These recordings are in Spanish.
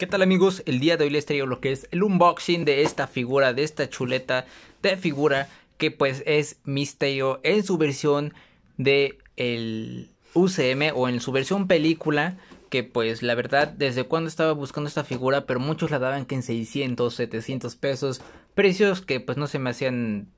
¿Qué tal amigos? El día de hoy les traigo lo que es el unboxing de esta figura, de esta chuleta de figura que pues es Misterio en su versión de el UCM o en su versión película que pues la verdad desde cuando estaba buscando esta figura pero muchos la daban que en 600, 700 pesos, precios que pues no se me hacían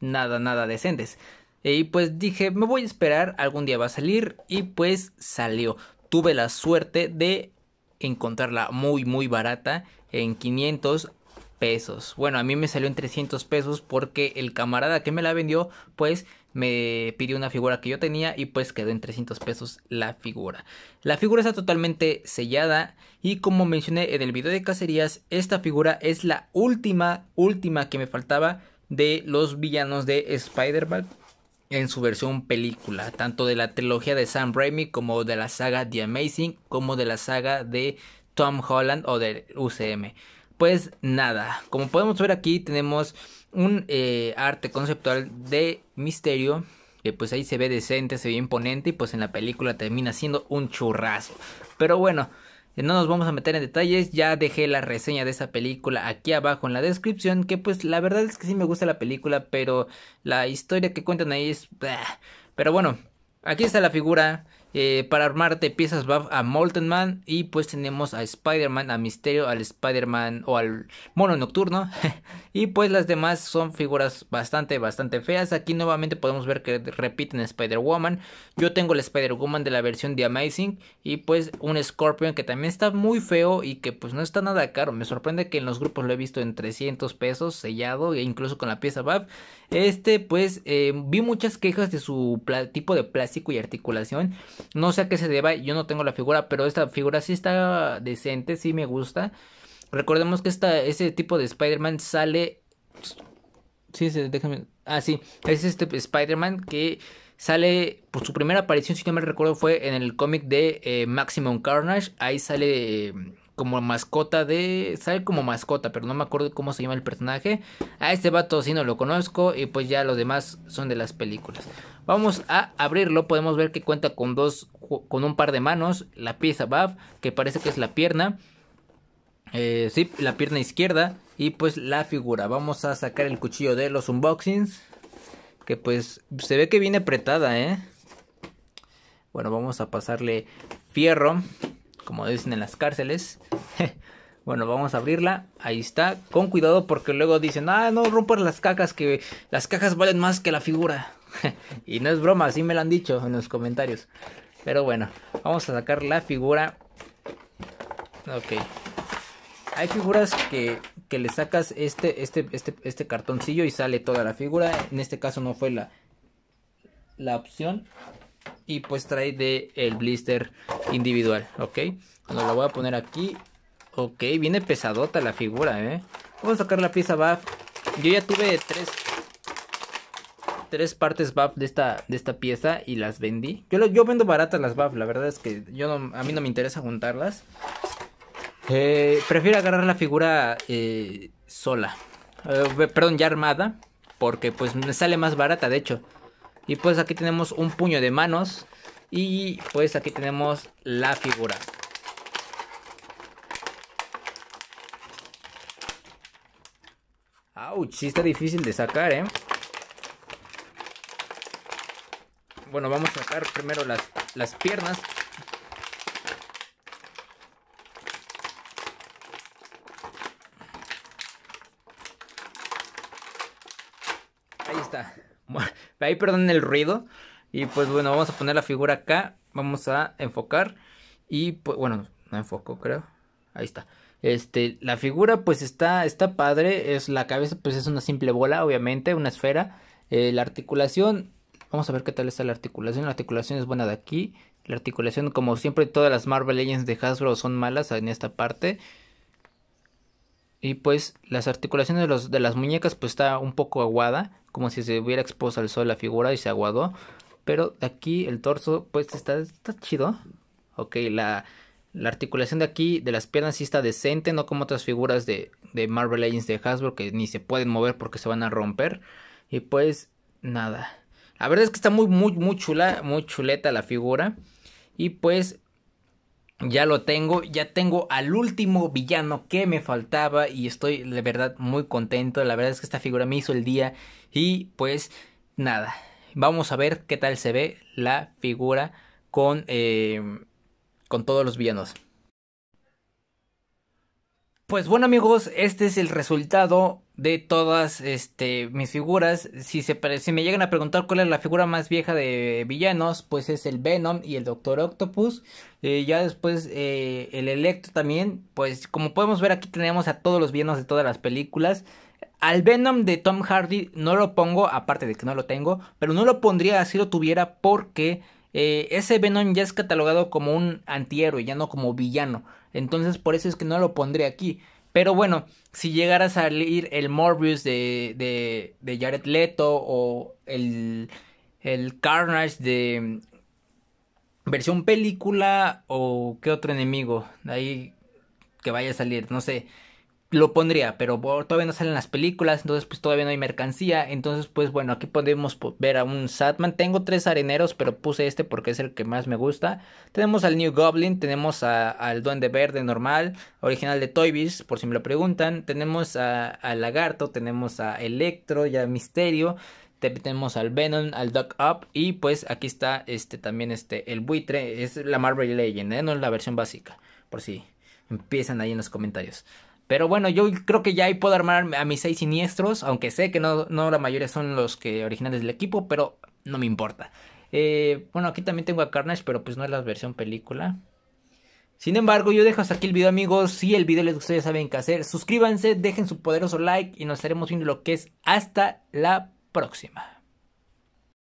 nada, nada decentes. Y pues dije, me voy a esperar, algún día va a salir y pues salió. Tuve la suerte de encontrarla muy muy barata en 500 pesos. Bueno, a mí me salió en 300 pesos porque el camarada que me la vendió, pues me pidió una figura que yo tenía y pues quedó en 300 pesos la figura. La figura está totalmente sellada y como mencioné en el video de cacerías, esta figura es la última, última que me faltaba de los villanos de Spider-Man en su versión película, tanto de la trilogía de Sam Raimi como de la saga The Amazing, como de la saga de Tom Holland o del UCM. Pues nada, como podemos ver aquí tenemos un eh, arte conceptual de misterio que pues ahí se ve decente, se ve imponente y pues en la película termina siendo un churrazo. Pero bueno, no nos vamos a meter en detalles, ya dejé la reseña de esa película aquí abajo en la descripción, que pues la verdad es que sí me gusta la película, pero la historia que cuentan ahí es... Pero bueno, aquí está la figura eh, para armarte piezas buff a Molten Man y pues tenemos a Spider-Man, a Misterio, al Spider-Man o al Mono Nocturno y pues las demás son figuras bastante bastante feas. Aquí nuevamente podemos ver que repiten Spider-Woman. Yo tengo el Spider-Woman de la versión de Amazing y pues un Scorpion que también está muy feo y que pues no está nada caro. Me sorprende que en los grupos lo he visto en 300 pesos sellado e incluso con la pieza BAF. Este pues eh, vi muchas quejas de su tipo de plástico y articulación. No sé a qué se deba, yo no tengo la figura, pero esta figura sí está decente, sí me gusta. Recordemos que esta, ese tipo de Spider-Man sale... Sí, déjame... Ah, sí, es este Spider-Man que sale, por pues, su primera aparición, si no me recuerdo, fue en el cómic de eh, Maximum Carnage. Ahí sale como mascota de. Sale como mascota, pero no me acuerdo cómo se llama el personaje. A este vato sí no lo conozco. Y pues ya los demás son de las películas. Vamos a abrirlo. Podemos ver que cuenta con dos. Con un par de manos. La pieza buff. Que parece que es la pierna. Eh, sí, la pierna izquierda. Y pues la figura. Vamos a sacar el cuchillo de los unboxings. Que pues se ve que viene apretada, eh. Bueno, vamos a pasarle fierro como dicen en las cárceles. Bueno, vamos a abrirla. Ahí está. Con cuidado porque luego dicen, ah, no rompas las cajas, que las cajas valen más que la figura. y no es broma, así me lo han dicho en los comentarios. Pero bueno, vamos a sacar la figura. Ok. Hay figuras que, que le sacas este, este, este, este cartoncillo y sale toda la figura. En este caso no fue la, la opción. Y pues trae de el blister individual, ¿ok? Cuando la voy a poner aquí. Ok, viene pesadota la figura, ¿eh? Vamos a sacar la pieza BAF Yo ya tuve tres, tres partes BAF de esta, de esta pieza y las vendí. Yo, yo vendo baratas las BAF, la verdad es que yo a mí no me interesa juntarlas. Eh, prefiero agarrar la figura eh, sola. Eh, perdón, ya armada. Porque pues me sale más barata, de hecho. Y pues aquí tenemos un puño de manos. Y pues aquí tenemos la figura. ¡Auch! sí está difícil de sacar, ¿eh? Bueno, vamos a sacar primero las, las piernas. Ahí está. Ahí perdonen el ruido. Y pues bueno, vamos a poner la figura acá. Vamos a enfocar. Y pues bueno, no enfoco creo. Ahí está. Este, la figura pues está, está padre. Es la cabeza pues es una simple bola, obviamente, una esfera. Eh, la articulación, vamos a ver qué tal está la articulación. La articulación es buena de aquí. La articulación, como siempre, todas las Marvel Legends de Hasbro son malas en esta parte. Y pues las articulaciones de, los, de las muñecas pues está un poco aguada, como si se hubiera expuesto al sol la figura y se aguadó pero aquí el torso pues está, está chido. Ok, la, articulación de aquí de las piernas sí está decente, no como otras figuras de, Marvel Legends de Hasbro que ni se pueden mover porque se van a romper. Y pues nada. La verdad es que está muy, muy, muy chula, muy chuleta la figura. Y pues ya lo tengo, ya tengo al último villano que me faltaba y estoy de verdad muy contento. La verdad es que esta figura me hizo el día y pues nada. Vamos a ver qué tal se ve la figura con, eh, con todos los villanos. Pues bueno amigos, este es el resultado de todas este, mis figuras. Si, se, me llegan a preguntar cuál es la figura más vieja de villanos, pues es el Venom y el Doctor Octopus. Eh, ya después eh, el Electro también. Pues como podemos ver aquí tenemos a todos los villanos de todas las películas. Al Venom de Tom Hardy no lo pongo, aparte de que no lo tengo, pero no lo pondría si lo tuviera porque eh, ese Venom ya es catalogado como un antihéroe, ya no como villano. Entonces por eso es que no lo pondré aquí. Pero bueno, si llegara a salir el Morbius de, de, de Jared Leto o el, el Carnage de mm, versión película o qué otro enemigo de ahí que vaya a salir, no sé lo pondría, pero todavía no salen las películas, entonces pues todavía no hay mercancía, entonces pues bueno, aquí podemos ver a un Satman, tengo tres areneros, pero puse este porque es el que más me gusta, tenemos al New Goblin, tenemos al Duende Verde normal, original de Toybiz, por si me lo preguntan, tenemos al Lagarto, tenemos a Electro, ya Misterio, tenemos al Venom, al Duck Up y pues aquí está este también este el buitre, es la Marvel Legend, ¿eh? no es la versión básica, por si empiezan ahí en los comentarios. Pero bueno, yo creo que ya ahí puedo armar a mis seis siniestros, aunque sé que no, no la mayoría son los que originales del equipo, pero no me importa. Eh, bueno, aquí también tengo a Carnage, pero pues no es la versión película. Sin embargo, yo dejo hasta aquí el video, amigos. Si el video les gustó, ya saben qué hacer. Suscríbanse, dejen su poderoso like y nos estaremos viendo lo que es. Hasta la próxima.